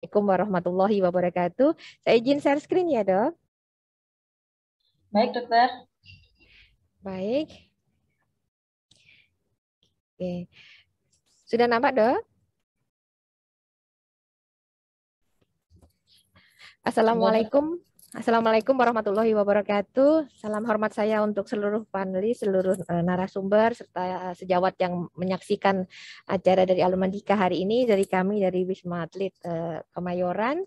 Assalamualaikum warahmatullahi wabarakatuh. Saya izin share screen ya, dok. Baik, dokter. Baik. Oke. Sudah nampak, dok? Assalamualaikum Assalamualaikum warahmatullahi wabarakatuh. Salam hormat saya untuk seluruh panelis, seluruh eh, narasumber, serta eh, sejawat yang menyaksikan acara dari Alumandika hari ini dari kami dari Wisma Atlet eh, Kemayoran.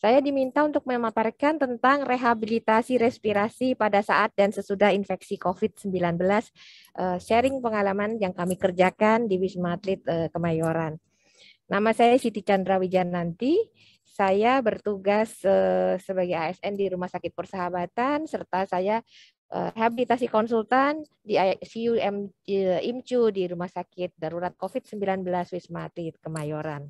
Saya diminta untuk memaparkan tentang rehabilitasi respirasi pada saat dan sesudah infeksi COVID-19, sharing pengalaman yang kami kerjakan di Wisma Atlet Kemayoran. Nama saya Siti Chandra Wijananti saya bertugas uh, sebagai ASN di Rumah Sakit Persahabatan serta saya uh, rehabilitasi konsultan di ICU IMCU di Rumah Sakit Darurat COVID-19 Wisma Atlet Kemayoran.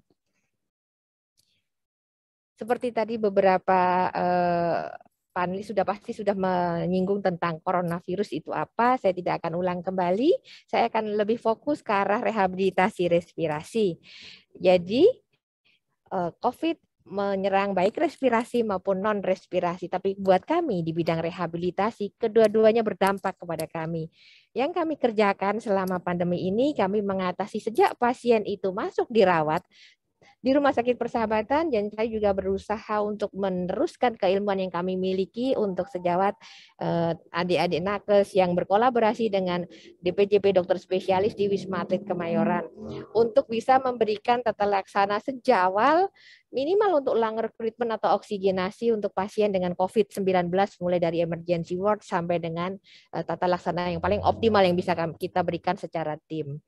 Seperti tadi beberapa uh, panelis sudah pasti sudah menyinggung tentang coronavirus itu apa, saya tidak akan ulang kembali. Saya akan lebih fokus ke arah rehabilitasi respirasi. Jadi COVID menyerang baik respirasi maupun non respirasi. Tapi buat kami di bidang rehabilitasi, kedua-duanya berdampak kepada kami. Yang kami kerjakan selama pandemi ini, kami mengatasi sejak pasien itu masuk dirawat di Rumah Sakit Persahabatan, dan saya juga berusaha untuk meneruskan keilmuan yang kami miliki untuk sejawat eh, adik-adik eh, nakes yang berkolaborasi dengan DPJP dokter spesialis di Wisma Atlet Kemayoran untuk bisa memberikan tata laksana sejawal minimal untuk lung recruitment atau oksigenasi untuk pasien dengan COVID-19 mulai dari emergency ward sampai dengan eh, tata laksana yang paling optimal yang bisa kita berikan secara tim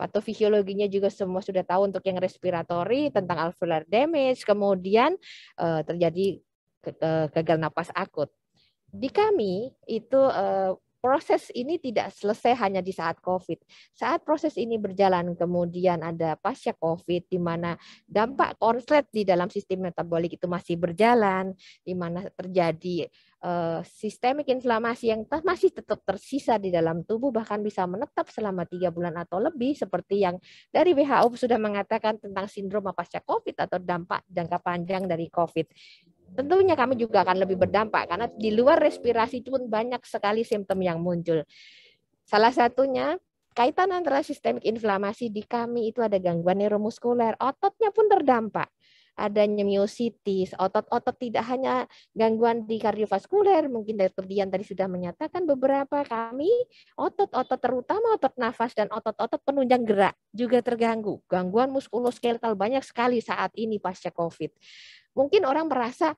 patofisiologinya juga semua sudah tahu untuk yang respiratory tentang alveolar damage, kemudian uh, terjadi ke, uh, gagal napas akut. Di kami itu uh, proses ini tidak selesai hanya di saat COVID. Saat proses ini berjalan, kemudian ada pasca COVID, di mana dampak konslet di dalam sistem metabolik itu masih berjalan, di mana terjadi Eh, sistemik inflamasi yang masih tetap tersisa di dalam tubuh bahkan bisa menetap selama tiga bulan atau lebih seperti yang dari WHO sudah mengatakan tentang sindrom pasca COVID atau dampak jangka panjang dari COVID. Tentunya kami juga akan lebih berdampak karena di luar respirasi pun banyak sekali simptom yang muncul. Salah satunya kaitan antara sistemik inflamasi di kami itu ada gangguan neuromuskuler, ototnya pun terdampak adanya myositis, otot-otot tidak hanya gangguan di kardiovaskuler, mungkin dari Dian tadi sudah menyatakan beberapa kami otot-otot terutama otot nafas dan otot-otot penunjang gerak juga terganggu. Gangguan muskuloskeletal banyak sekali saat ini pasca COVID. Mungkin orang merasa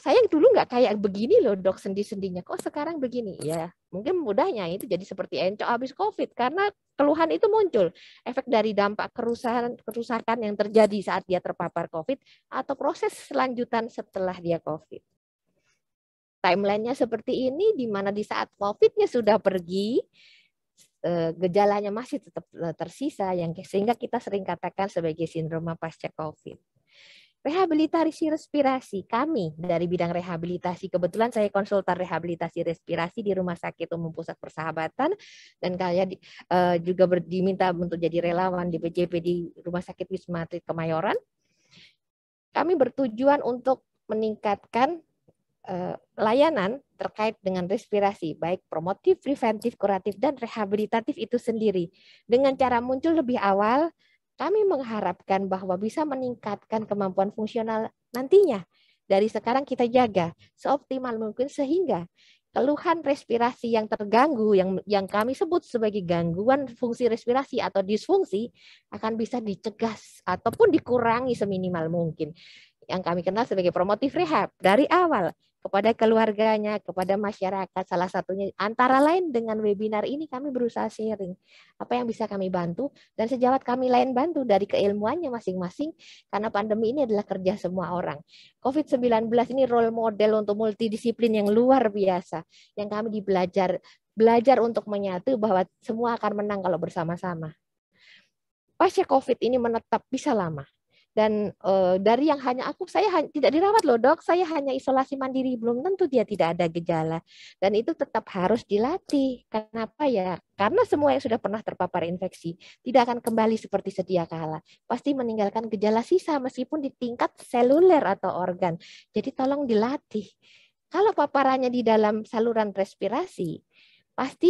saya dulu nggak kayak begini loh dok sendi-sendinya kok sekarang begini ya mungkin mudahnya itu jadi seperti encok habis covid karena keluhan itu muncul efek dari dampak kerusakan kerusakan yang terjadi saat dia terpapar covid atau proses selanjutan setelah dia covid timelinenya seperti ini di mana di saat covidnya sudah pergi eh, gejalanya masih tetap eh, tersisa yang sehingga kita sering katakan sebagai sindroma pasca covid Rehabilitasi respirasi kami dari bidang rehabilitasi. Kebetulan saya konsultan rehabilitasi respirasi di Rumah Sakit Umum Pusat Persahabatan dan kalian eh, juga diminta untuk jadi relawan di BJP di Rumah Sakit Wisma Atlet Kemayoran. Kami bertujuan untuk meningkatkan eh, layanan terkait dengan respirasi, baik promotif, preventif, kuratif, dan rehabilitatif itu sendiri. Dengan cara muncul lebih awal, kami mengharapkan bahwa bisa meningkatkan kemampuan fungsional nantinya. Dari sekarang kita jaga seoptimal mungkin sehingga keluhan respirasi yang terganggu yang yang kami sebut sebagai gangguan fungsi respirasi atau disfungsi akan bisa dicegah ataupun dikurangi seminimal mungkin yang kami kenal sebagai promotif rehab dari awal kepada keluarganya, kepada masyarakat. Salah satunya antara lain dengan webinar ini kami berusaha sharing apa yang bisa kami bantu dan sejawat kami lain bantu dari keilmuannya masing-masing karena pandemi ini adalah kerja semua orang. COVID-19 ini role model untuk multidisiplin yang luar biasa yang kami dibelajar belajar untuk menyatu bahwa semua akan menang kalau bersama-sama. Pasca COVID ini menetap bisa lama, dan uh, dari yang hanya aku saya ha tidak dirawat loh dok saya hanya isolasi mandiri belum tentu dia tidak ada gejala dan itu tetap harus dilatih kenapa ya karena semua yang sudah pernah terpapar infeksi tidak akan kembali seperti sedia kala pasti meninggalkan gejala sisa meskipun di tingkat seluler atau organ jadi tolong dilatih kalau paparannya di dalam saluran respirasi pasti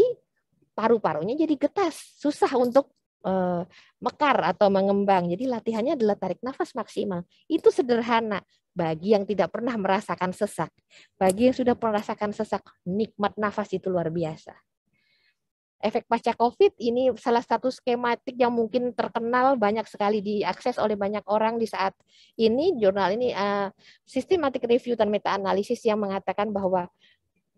paru-parunya jadi getas susah untuk Eh, mekar atau mengembang. Jadi latihannya adalah tarik nafas maksimal. Itu sederhana bagi yang tidak pernah merasakan sesak. Bagi yang sudah merasakan sesak, nikmat nafas itu luar biasa. Efek pasca COVID ini salah satu skematik yang mungkin terkenal banyak sekali diakses oleh banyak orang di saat ini jurnal ini uh, systematic review dan meta analisis yang mengatakan bahwa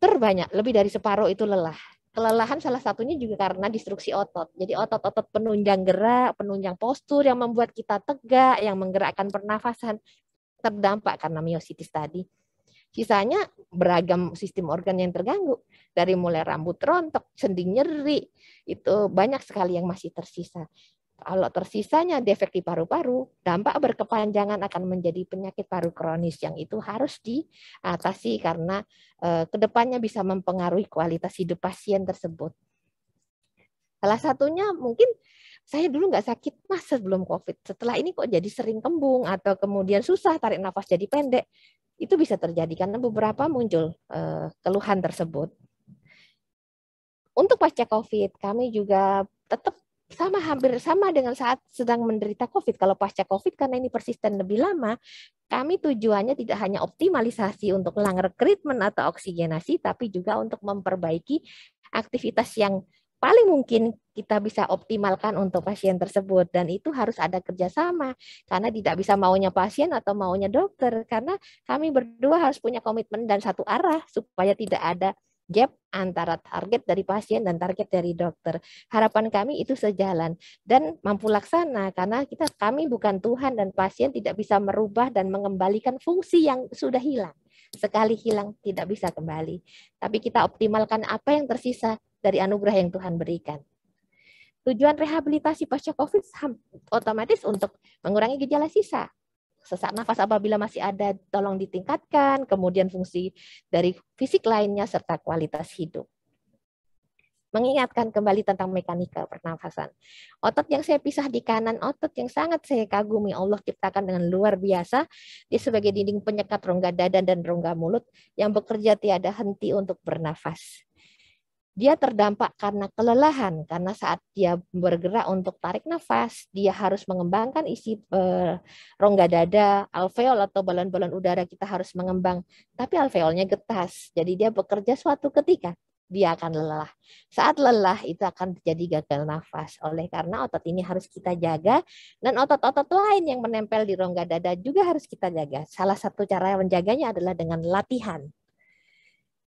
terbanyak lebih dari separuh itu lelah Kelelahan salah satunya juga karena destruksi otot. Jadi otot-otot penunjang gerak, penunjang postur yang membuat kita tegak, yang menggerakkan pernafasan terdampak karena miositis tadi. Sisanya beragam sistem organ yang terganggu, dari mulai rambut rontok, sendi nyeri, itu banyak sekali yang masih tersisa. Kalau tersisanya defek di paru-paru, dampak berkepanjangan akan menjadi penyakit paru kronis yang itu harus diatasi karena eh, kedepannya bisa mempengaruhi kualitas hidup pasien tersebut. Salah satunya mungkin saya dulu nggak sakit mas sebelum COVID. Setelah ini kok jadi sering kembung atau kemudian susah tarik nafas jadi pendek. Itu bisa terjadi karena beberapa muncul eh, keluhan tersebut. Untuk pasca COVID, kami juga tetap sama hampir sama dengan saat sedang menderita COVID. Kalau pasca COVID karena ini persisten lebih lama, kami tujuannya tidak hanya optimalisasi untuk lang rekrutmen atau oksigenasi, tapi juga untuk memperbaiki aktivitas yang paling mungkin kita bisa optimalkan untuk pasien tersebut dan itu harus ada kerjasama karena tidak bisa maunya pasien atau maunya dokter karena kami berdua harus punya komitmen dan satu arah supaya tidak ada gap antara target dari pasien dan target dari dokter. Harapan kami itu sejalan dan mampu laksana karena kita kami bukan Tuhan dan pasien tidak bisa merubah dan mengembalikan fungsi yang sudah hilang. Sekali hilang tidak bisa kembali. Tapi kita optimalkan apa yang tersisa dari anugerah yang Tuhan berikan. Tujuan rehabilitasi pasca COVID otomatis untuk mengurangi gejala sisa, sesak nafas apabila masih ada tolong ditingkatkan, kemudian fungsi dari fisik lainnya serta kualitas hidup. Mengingatkan kembali tentang mekanika pernafasan. Otot yang saya pisah di kanan, otot yang sangat saya kagumi Allah ciptakan dengan luar biasa. Dia sebagai dinding penyekat rongga dada dan rongga mulut yang bekerja tiada henti untuk bernafas dia terdampak karena kelelahan, karena saat dia bergerak untuk tarik nafas, dia harus mengembangkan isi eh, rongga dada, alveol atau balon-balon udara kita harus mengembang, tapi alveolnya getas, jadi dia bekerja suatu ketika dia akan lelah. Saat lelah itu akan terjadi gagal nafas. Oleh karena otot ini harus kita jaga dan otot-otot lain yang menempel di rongga dada juga harus kita jaga. Salah satu cara menjaganya adalah dengan latihan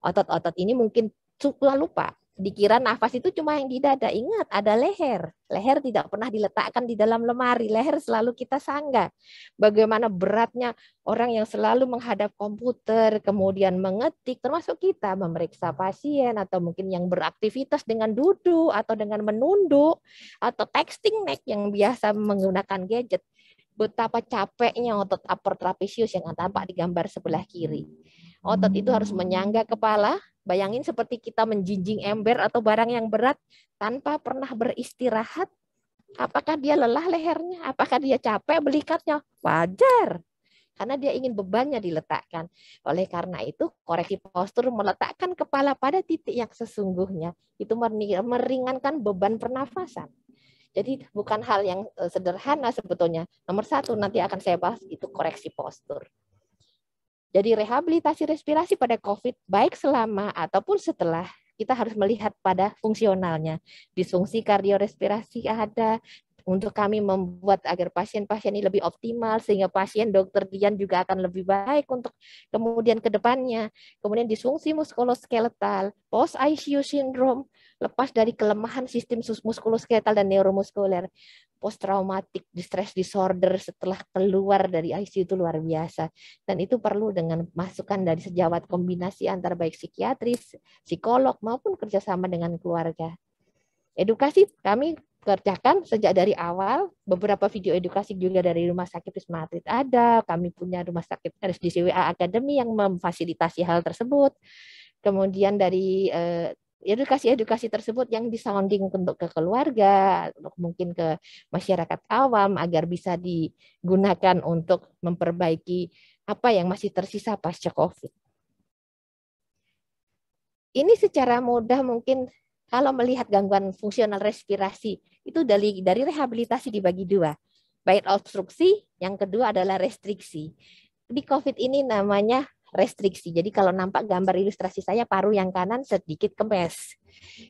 otot-otot ini mungkin suka lupa dikira nafas itu cuma yang di dada. Ingat, ada leher. Leher tidak pernah diletakkan di dalam lemari. Leher selalu kita sanggah. Bagaimana beratnya orang yang selalu menghadap komputer, kemudian mengetik, termasuk kita memeriksa pasien atau mungkin yang beraktivitas dengan duduk atau dengan menunduk atau texting neck yang biasa menggunakan gadget. Betapa capeknya otot upper trapezius yang tampak di gambar sebelah kiri. Otot itu harus menyangga kepala, Bayangin seperti kita menjinjing ember atau barang yang berat tanpa pernah beristirahat. Apakah dia lelah lehernya? Apakah dia capek belikatnya? Wajar. Karena dia ingin bebannya diletakkan. Oleh karena itu, koreksi postur meletakkan kepala pada titik yang sesungguhnya. Itu meringankan beban pernafasan. Jadi bukan hal yang eh, sederhana sebetulnya. Nomor satu nanti akan saya bahas itu koreksi postur. Jadi rehabilitasi respirasi pada COVID baik selama ataupun setelah kita harus melihat pada fungsionalnya. Disfungsi kardiorespirasi ada, untuk kami membuat agar pasien-pasien ini lebih optimal sehingga pasien dokter Dian juga akan lebih baik untuk kemudian ke depannya. Kemudian disfungsi muskuloskeletal, post ICU syndrome, lepas dari kelemahan sistem muskuloskeletal dan neuromuskuler, post traumatic distress disorder setelah keluar dari ICU itu luar biasa. Dan itu perlu dengan masukan dari sejawat kombinasi antara baik psikiatris, psikolog maupun kerjasama dengan keluarga edukasi kami kerjakan sejak dari awal. Beberapa video edukasi juga dari Rumah Sakit Wisma Atlet ada. Kami punya Rumah Sakit RSDCWA Academy yang memfasilitasi hal tersebut. Kemudian dari eh, edukasi-edukasi tersebut yang disounding untuk ke keluarga, mungkin ke masyarakat awam agar bisa digunakan untuk memperbaiki apa yang masih tersisa pasca COVID. Ini secara mudah mungkin kalau melihat gangguan fungsional respirasi, itu dari dari rehabilitasi dibagi dua. Baik obstruksi, yang kedua adalah restriksi. Di COVID ini namanya restriksi. Jadi kalau nampak gambar ilustrasi saya paru yang kanan sedikit kempes.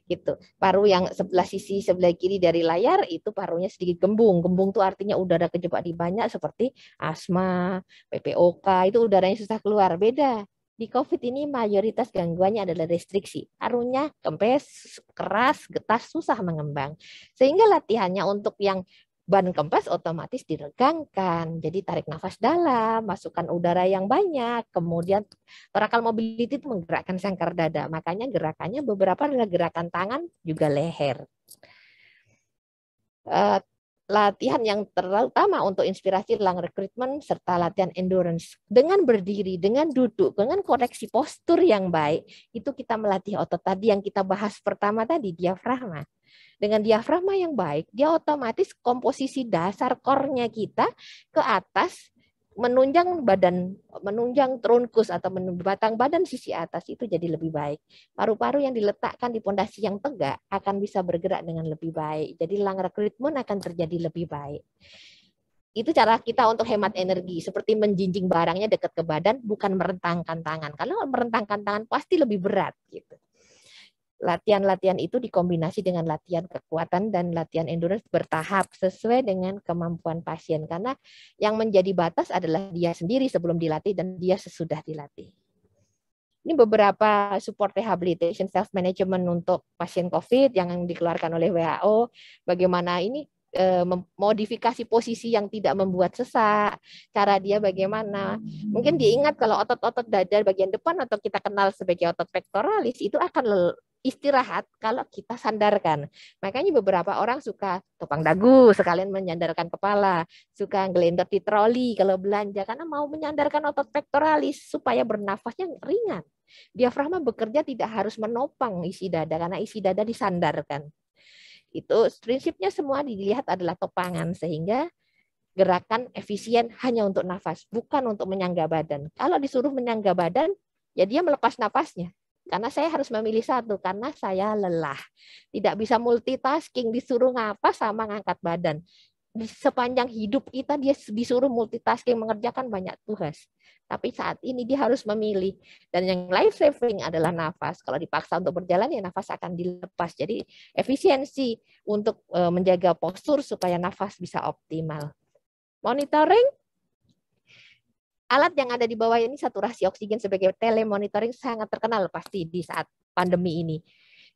Gitu. Paru yang sebelah sisi sebelah kiri dari layar itu parunya sedikit gembung. Gembung itu artinya udara kejebak di banyak seperti asma, PPOK, itu udaranya susah keluar. Beda di COVID ini mayoritas gangguannya adalah restriksi. Arunya kempes, keras, getas, susah mengembang. Sehingga latihannya untuk yang ban kempes otomatis diregangkan. Jadi tarik nafas dalam, masukkan udara yang banyak, kemudian torakal mobility itu menggerakkan sangkar dada. Makanya gerakannya beberapa adalah gerakan tangan juga leher. Eh, latihan yang terutama untuk inspirasi lang rekrutmen serta latihan endurance. Dengan berdiri, dengan duduk, dengan koreksi postur yang baik, itu kita melatih otot tadi yang kita bahas pertama tadi, diafragma. Dengan diafragma yang baik, dia otomatis komposisi dasar kornya kita ke atas menunjang badan, menunjang trunkus atau batang badan sisi atas itu jadi lebih baik. Paru-paru yang diletakkan di pondasi yang tegak akan bisa bergerak dengan lebih baik. Jadi lang recruitment akan terjadi lebih baik. Itu cara kita untuk hemat energi, seperti menjinjing barangnya dekat ke badan, bukan merentangkan tangan. Kalau merentangkan tangan pasti lebih berat gitu latihan-latihan itu dikombinasi dengan latihan kekuatan dan latihan endurance bertahap sesuai dengan kemampuan pasien karena yang menjadi batas adalah dia sendiri sebelum dilatih dan dia sesudah dilatih. Ini beberapa support rehabilitation self management untuk pasien COVID yang dikeluarkan oleh WHO. Bagaimana ini eh, memodifikasi posisi yang tidak membuat sesak, cara dia bagaimana. Mungkin diingat kalau otot-otot dada bagian depan atau kita kenal sebagai otot pektoralis itu akan istirahat kalau kita sandarkan. Makanya beberapa orang suka topang dagu sekalian menyandarkan kepala, suka ngelendot di troli kalau belanja karena mau menyandarkan otot pektoralis supaya bernafasnya ringan. Diafragma bekerja tidak harus menopang isi dada karena isi dada disandarkan. Itu prinsipnya semua dilihat adalah topangan sehingga gerakan efisien hanya untuk nafas, bukan untuk menyangga badan. Kalau disuruh menyangga badan, ya dia melepas nafasnya karena saya harus memilih satu karena saya lelah. Tidak bisa multitasking, disuruh ngapa sama ngangkat badan. Sepanjang hidup kita dia disuruh multitasking mengerjakan banyak tugas. Tapi saat ini dia harus memilih. Dan yang life saving adalah nafas. Kalau dipaksa untuk berjalan ya nafas akan dilepas. Jadi efisiensi untuk e, menjaga postur supaya nafas bisa optimal. Monitoring alat yang ada di bawah ini saturasi oksigen sebagai telemonitoring sangat terkenal pasti di saat pandemi ini.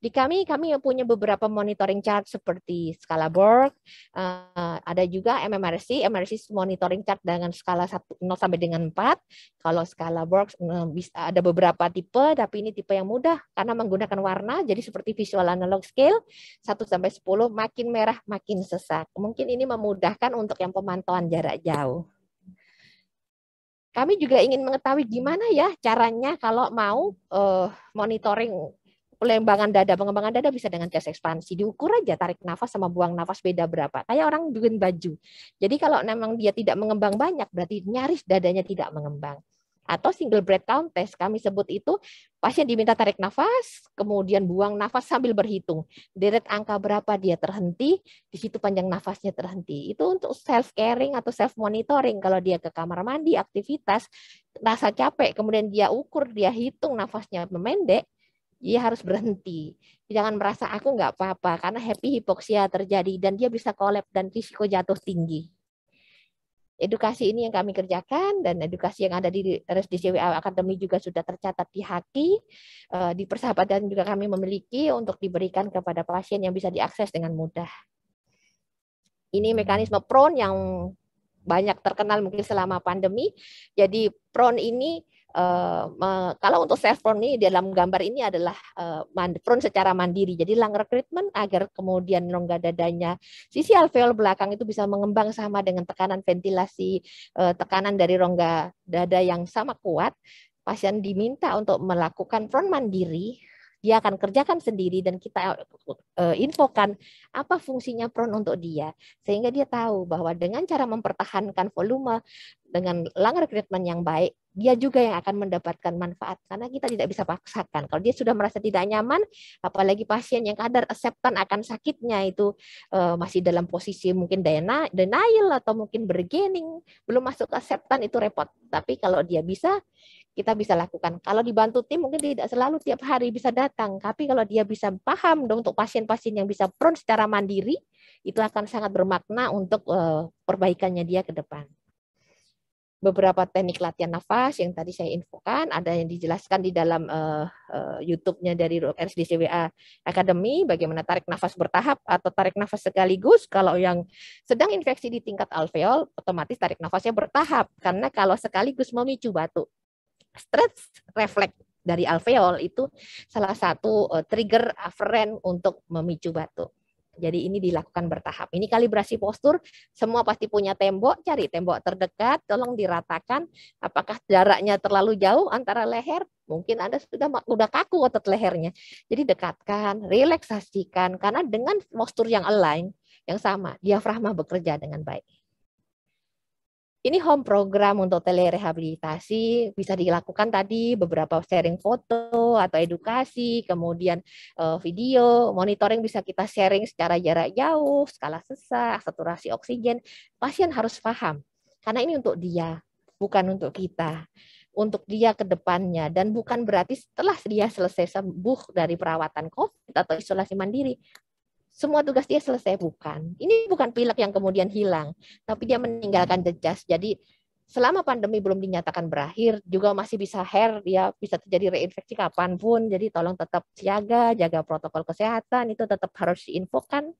Di kami, kami punya beberapa monitoring chart seperti skala Borg, eh, ada juga MMRC, MMRC monitoring chart dengan skala 1, 0 sampai dengan 4. Kalau skala Borg eh, ada beberapa tipe, tapi ini tipe yang mudah karena menggunakan warna, jadi seperti visual analog scale, 1 sampai 10, makin merah makin sesak. Mungkin ini memudahkan untuk yang pemantauan jarak jauh. Kami juga ingin mengetahui gimana ya caranya kalau mau uh, monitoring lembangan dada, pengembangan dada bisa dengan tes ekspansi. Diukur aja tarik nafas sama buang nafas beda berapa. Kayak orang bikin baju. Jadi kalau memang dia tidak mengembang banyak, berarti nyaris dadanya tidak mengembang atau single breath count test kami sebut itu pasien diminta tarik nafas kemudian buang nafas sambil berhitung deret angka berapa dia terhenti di situ panjang nafasnya terhenti itu untuk self caring atau self monitoring kalau dia ke kamar mandi aktivitas rasa capek kemudian dia ukur dia hitung nafasnya memendek dia harus berhenti. Jangan merasa aku nggak apa-apa karena happy hipoksia terjadi dan dia bisa kolap dan risiko jatuh tinggi. Edukasi ini yang kami kerjakan dan edukasi yang ada di RSDCWA Akademi juga sudah tercatat di Haki, eh, di persahabatan juga kami memiliki untuk diberikan kepada pasien yang bisa diakses dengan mudah. Ini mekanisme PRON yang banyak terkenal mungkin selama pandemi. Jadi PRON ini Eh, kalau untuk self prone ini di dalam gambar ini adalah uh, secara mandiri. Jadi lang recruitment agar kemudian rongga dadanya sisi alveol belakang itu bisa mengembang sama dengan tekanan ventilasi uh, tekanan dari rongga dada yang sama kuat. Pasien diminta untuk melakukan front mandiri dia akan kerjakan sendiri dan kita infokan apa fungsinya pron untuk dia sehingga dia tahu bahwa dengan cara mempertahankan volume dengan lang recruitment yang baik dia juga yang akan mendapatkan manfaat karena kita tidak bisa paksakan. Kalau dia sudah merasa tidak nyaman, apalagi pasien yang kadar akseptan akan sakitnya itu uh, masih dalam posisi mungkin denial atau mungkin bergening, belum masuk ke akseptan itu repot. Tapi kalau dia bisa, kita bisa lakukan. Kalau dibantu tim mungkin tidak selalu tiap hari bisa datang, tapi kalau dia bisa paham dong untuk pasien-pasien yang bisa prone secara mandiri, itu akan sangat bermakna untuk uh, perbaikannya dia ke depan beberapa teknik latihan nafas yang tadi saya infokan, ada yang dijelaskan di dalam uh, uh, YouTube-nya dari RSDCWA Academy, bagaimana tarik nafas bertahap atau tarik nafas sekaligus. Kalau yang sedang infeksi di tingkat alveol, otomatis tarik nafasnya bertahap, karena kalau sekaligus memicu batuk. Stretch refleks dari alveol itu salah satu uh, trigger afferent untuk memicu batuk. Jadi ini dilakukan bertahap. Ini kalibrasi postur, semua pasti punya tembok, cari tembok terdekat, tolong diratakan. Apakah jaraknya terlalu jauh antara leher? Mungkin Anda sudah udah kaku otot lehernya. Jadi dekatkan, relaksasikan karena dengan postur yang align, yang sama, diafragma bekerja dengan baik ini home program untuk telerehabilitasi bisa dilakukan tadi beberapa sharing foto atau edukasi, kemudian eh, video, monitoring bisa kita sharing secara jarak jauh, skala sesak, saturasi oksigen. Pasien harus paham karena ini untuk dia, bukan untuk kita untuk dia ke depannya dan bukan berarti setelah dia selesai sembuh dari perawatan COVID atau isolasi mandiri semua tugas dia selesai bukan. Ini bukan pilek yang kemudian hilang, tapi dia meninggalkan jejas. Jadi selama pandemi belum dinyatakan berakhir, juga masih bisa hair, ya bisa terjadi reinfeksi kapanpun. Jadi tolong tetap siaga, jaga protokol kesehatan, itu tetap harus diinfokan.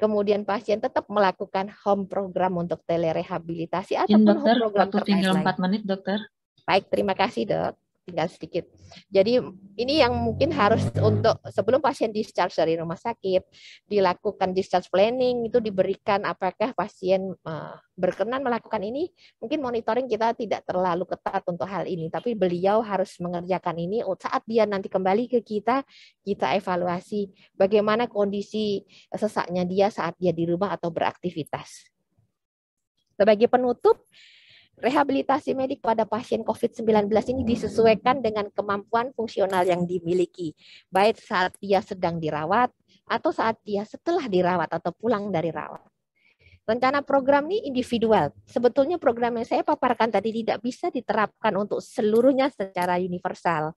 Kemudian pasien tetap melakukan home program untuk telerehabilitasi ataupun dokter, home program waktu tinggal 4 menit dokter. Baik, terima kasih dok tinggal sedikit. Jadi ini yang mungkin harus untuk sebelum pasien discharge dari rumah sakit dilakukan discharge planning itu diberikan apakah pasien eh, berkenan melakukan ini. Mungkin monitoring kita tidak terlalu ketat untuk hal ini, tapi beliau harus mengerjakan ini saat dia nanti kembali ke kita, kita evaluasi bagaimana kondisi sesaknya dia saat dia di rumah atau beraktivitas. Sebagai penutup, rehabilitasi medik pada pasien COVID-19 ini disesuaikan dengan kemampuan fungsional yang dimiliki, baik saat dia sedang dirawat atau saat dia setelah dirawat atau pulang dari rawat. Rencana program ini individual. Sebetulnya program yang saya paparkan tadi tidak bisa diterapkan untuk seluruhnya secara universal.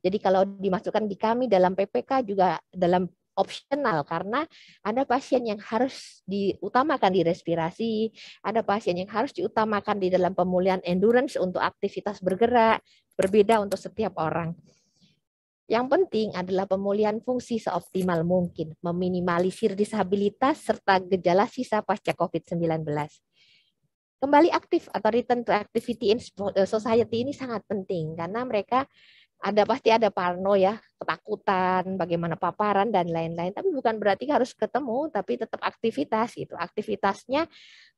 Jadi kalau dimasukkan di kami dalam PPK juga dalam opsional karena ada pasien yang harus diutamakan di respirasi, ada pasien yang harus diutamakan di dalam pemulihan endurance untuk aktivitas bergerak, berbeda untuk setiap orang. Yang penting adalah pemulihan fungsi seoptimal mungkin, meminimalisir disabilitas serta gejala sisa pasca COVID-19. Kembali aktif atau return to activity in eh, society ini sangat penting karena mereka ada pasti ada parno ya, ketakutan, bagaimana paparan dan lain-lain. Tapi bukan berarti harus ketemu, tapi tetap aktivitas itu Aktivitasnya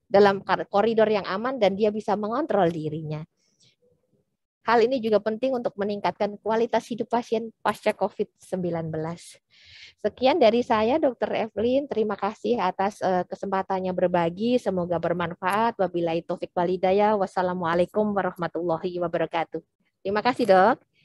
dalam koridor yang aman dan dia bisa mengontrol dirinya. Hal ini juga penting untuk meningkatkan kualitas hidup pasien pasca COVID-19. Sekian dari saya, Dr. Evelyn. Terima kasih atas eh, kesempatannya berbagi. Semoga bermanfaat. Wabillahi taufik walidaya. Wassalamualaikum warahmatullahi wabarakatuh. Terima kasih, dok.